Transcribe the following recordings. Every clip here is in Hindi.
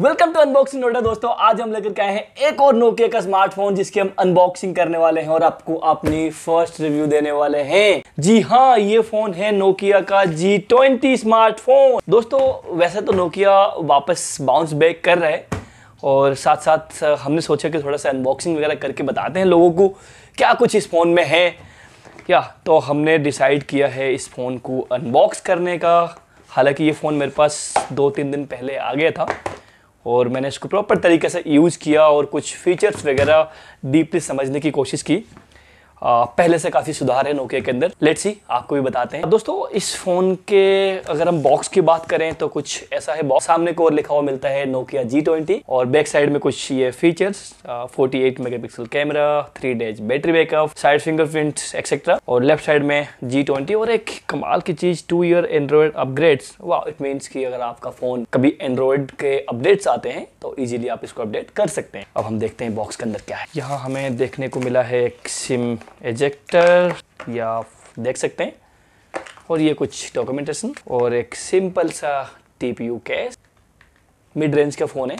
वेलकम टू अनबॉक्सिंग नोटा दोस्तों आज हम लेकर आए हैं एक और नोकिया का स्मार्टफोन जिसकी हम अनबॉक्सिंग करने वाले हैं और आपको अपनी फर्स्ट रिव्यू देने वाले हैं जी हाँ ये फोन है नोकिया का जी ट्वेंटी स्मार्टफोन दोस्तों वैसे तो नोकिया वापस बाउंस बैक कर रहा है और साथ साथ हमने सोचा कि थोड़ा सा अनबॉक्सिंग वगैरह करके बताते हैं लोगों को क्या कुछ इस फ़ोन में है या तो हमने डिसाइड किया है इस फ़ोन को अनबॉक्स करने का हालांकि ये फ़ोन मेरे पास दो तीन दिन पहले आ गया था और मैंने इसको प्रॉपर तरीके से यूज़ किया और कुछ फीचर्स वगैरह डीपली समझने की कोशिश की पहले से काफ़ी सुधार है नोकिया के अंदर लेट्स सी आपको भी बताते हैं दोस्तों इस फ़ोन के अगर हम बॉक्स की बात करें तो कुछ ऐसा है बॉक्स सामने को और लिखा हुआ मिलता है नोकिया जी ट्वेंटी और बैक साइड में कुछ ये features forty eight mega camera three days battery backup side fingerprint etcetera और लेफ्ट साइड में जी ट्वेंटी और एक कमाल की चीज़ टू ईयर एंड्रॉयड अपग्रेड वाह इट मीन की अगर आपका फ़ोन कभी एंड्रॉयड के अपडेट्स आते हैं तो इजिली आप इसको अपडेट कर सकते हैं अब हम देखते हैं बॉक्स के अंदर क्या है यहाँ हमें देखने को मिला है एक सिम एजेक्टर या देख सकते हैं और ये कुछ डॉक्यूमेंटेशन और एक सिंपल सा TPU U case mid range का फ़ोन है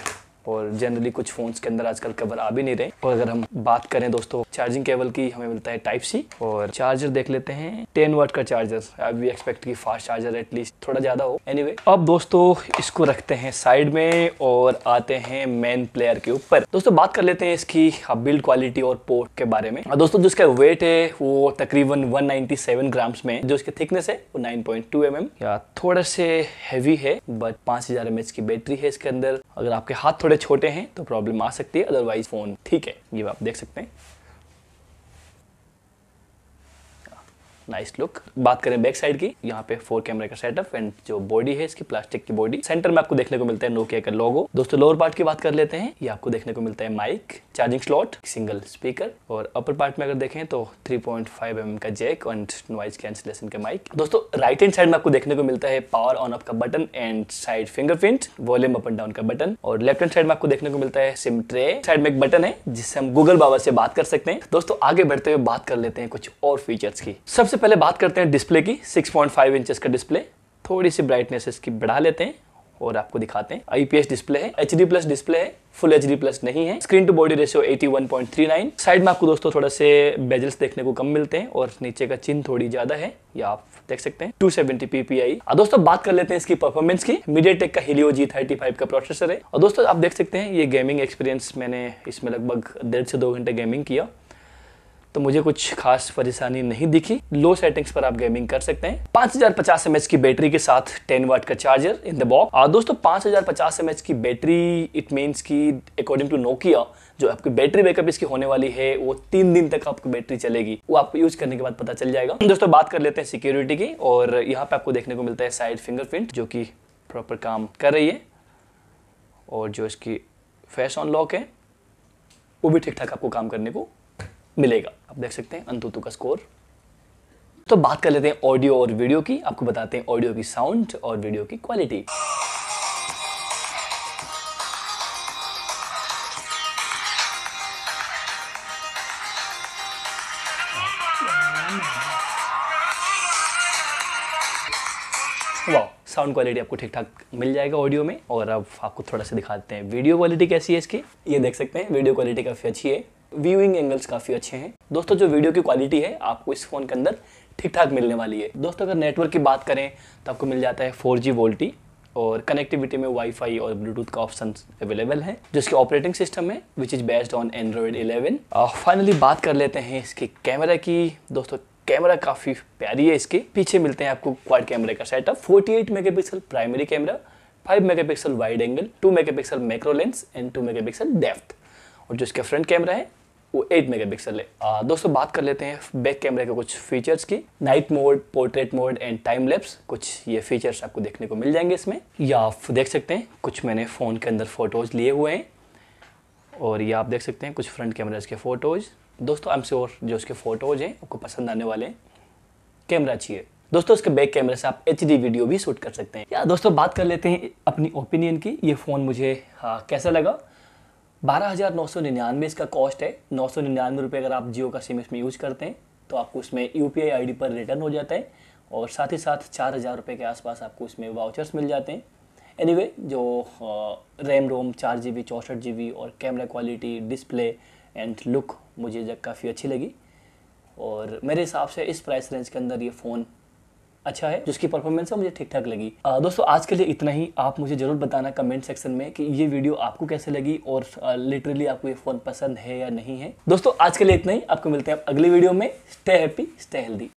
और जनरली कुछ फ़ोन्स के अंदर आजकल कवर आ भी नहीं रहे और अगर हम बात करें दोस्तों चार्जिंग केबल की हमें मिलता है टाइप सी और चार्जर देख लेते हैं टेन वाट का चार्जर आई वी एक्सपेक्ट की फास्ट चार्जर एटलीस्ट थोड़ा ज़्यादा हो एनी anyway, अब दोस्तों इसको रखते हैं साइड में और आते हैं मेन प्लेयर के ऊपर दोस्तों बात कर लेते हैं इसकी बिल्ड क्वालिटी और पोर्ट के बारे में दोस्तों जो इसका वेट है वो तकरीबन वन ग्राम्स में जो इसकी थिकनेस है वो नाइन पॉइंट mm या थोड़ा से हैवी है बट पांच हजार की बैटरी है इसके अंदर अगर आपके हाथ थोड़े छोटे हैं तो प्रॉब्लम आ सकती है अदरवाइज फ़ोन ठीक है ये आप देख सकते हैं नाइस लुक बात करें बैक साइड की यहाँ पे फोर कैमरे का सेटअप एंड जो बॉडी है इसकी प्लास्टिक की बॉडी सेंटर में आपको देखने को मिलता है नोकिया का लोगो दोस्तों लोअर पार्ट की बात कर लेते हैं ये आपको देखने को मिलता है mic charging slot single speaker और अपर पार्ट में अगर देखें तो 3.5 पॉइंट mm का जैक एंड नॉइज कैंसिलेशन का माइक दोस्तों राइट हैंड साइड में आपको देखने को मिलता है पावर ऑन अप का button and side fingerprint volume up and down का बटन और लेफ्ट हैंड साइड में आपको देखने को मिलता है सिम ट्रे साइड में एक बटन है जिससे हम गूगल बाबा से बात कर सकते हैं दोस्तों आगे बढ़ते हुए बात कर लेते हैं कुछ और फीचर्स की सबसे पहले बात करते हैं डिस्प्ले की 6.5 पॉइंट इंचेस का डिस्प्ले थोड़ी सी ब्राइटनेस इसकी बढ़ा लेते हैं और आपको दिखाते हैं आईपीएस डिस्प्ले है एच प्लस डिस्प्ले है फुल एच प्लस नहीं है screen to body ratio 81.39 side में आपको दोस्तों थोड़ा से बेजल्स देखने को कम मिलते हैं और नीचे का चिन्ह थोड़ी ज्यादा है ये आप देख सकते हैं 270 सेवेंटी पीपीआई दोस्तों बात कर लेते हैं इसकी परफॉर्मेंस की मीडिया का हिलियो जी थर्टी का प्रोसेसर है और दोस्तों आप देख सकते हैं ये गेमिंग एक्सपीरियंस मैंने इसमें लगभग डेढ़ से दो घंटे गेमिंग किया तो मुझे कुछ खास परेशानी नहीं दिखी लो सेटिंग्स पर आप गेमिंग कर सकते हैं 5050 हजार की बैटरी के साथ 10 वाट का चार्जर इन द बॉक्स और दोस्तों 5050 हजार की बैटरी इट मीन्स की अकॉर्डिंग टू नोकिया जो आपकी बैटरी बैकअप इसकी होने वाली है वो तीन दिन तक आपकी बैटरी चलेगी वो आपको यूज करने के बाद पता चल जाएगा दोस्तों बात कर लेते हैं सिक्योरिटी की और यहाँ पे आपको देखने को मिलता है साइड फिंगरप्रिंट जो कि प्रॉपर काम कर रही है और जो इसकी फेस ऑन लॉक है वो भी ठीक ठाक आपको काम करने को मिलेगा आप देख सकते हैं अंतुतु का स्कोर तो बात कर लेते हैं ऑडियो और वीडियो की आपको बताते हैं ऑडियो की साउंड और वीडियो की क्वालिटी वाह साउंड क्वालिटी आपको ठीक ठाक मिल जाएगा ऑडियो में और अब आपको थोड़ा सा दिखाते हैं वीडियो क्वालिटी कैसी है इसकी ये देख सकते हैं वीडियो क्वालिटी काफ़ी अच्छी है व्यूइंग एंगल्स काफ़ी अच्छे हैं दोस्तों जो वीडियो की क्वालिटी है आपको इस फ़ोन के अंदर ठीक ठाक मिलने वाली है दोस्तों अगर नेटवर्क की बात करें तो आपको मिल जाता है फोर जी वोल्टी और कनेक्टिविटी में वाईफाई और ब्लूटूथ का ऑप्शन अवेलेबल है जिसके ऑपरेटिंग सिस्टम है which is based on Android 11 finally बात कर लेते हैं इसके कैमरा की दोस्तों कैमरा काफ़ी प्यारी है इसके पीछे मिलते हैं आपको क्वाड कैमरे का setup 48 megapixel primary camera 5 megapixel wide angle 2 megapixel macro lens and 2 megapixel depth और जो इसका फ्रंट कैमरा है वो 8 मेगापिक्सल है आ, दोस्तों बात कर लेते हैं बैक कैमरे के कुछ फीचर्स की night mode portrait mode and time lapse कुछ ये फीचर्स आपको देखने को मिल जाएंगे इसमें या आप देख सकते हैं कुछ मैंने फ़ोन के अंदर फ़ोटोज़ लिए हुए हैं और ये आप देख सकते हैं कुछ फ्रंट कैमराज के फ़ोटोज़ दोस्तों आई एम श्योर जो उसके फ़ोटोज़ हैं आपको पसंद आने वाले कैमरा अच्छी है दोस्तों उसके बैक कैमरे से आप एच वीडियो भी शूट कर सकते हैं या दोस्तों बात कर लेते हैं अपनी ओपिनियन की ये फ़ोन मुझे हाँ, कैसा लगा बारह हज़ार नौ सौ निन्यानवे इसका कॉस्ट है नौ सौ निन्यानवे रुपये अगर आप जियो का सिम इसमें यूज़ करते हैं तो आपको उसमें यू पी आई पर रिटर्न हो जाता है और साथ ही साथ चार हज़ार रुपये के आसपास आपको इसमें वाउचर्स मिल जाते हैं एनीवे anyway, जो रैम रोम चार जी बी चौंसठ जी बी और camera quality display and look मुझे जब काफ़ी अच्छी लगी और मेरे हिसाब से इस प्राइस रेंज के अंदर ये फ़ोन अच्छा है जिसकी परफॉर्मेंस है मुझे ठीक ठाक लगी आ, दोस्तों आज के लिए इतना ही आप मुझे जरूर बताना कमेंट सेक्शन में कि ये वीडियो आपको कैसे लगी और लिटरली आपको ये फोन पसंद है या नहीं है दोस्तों आज के लिए इतना ही आपको मिलते हैं अगले वीडियो में स्टे हैप्पी स्टे हेल्दी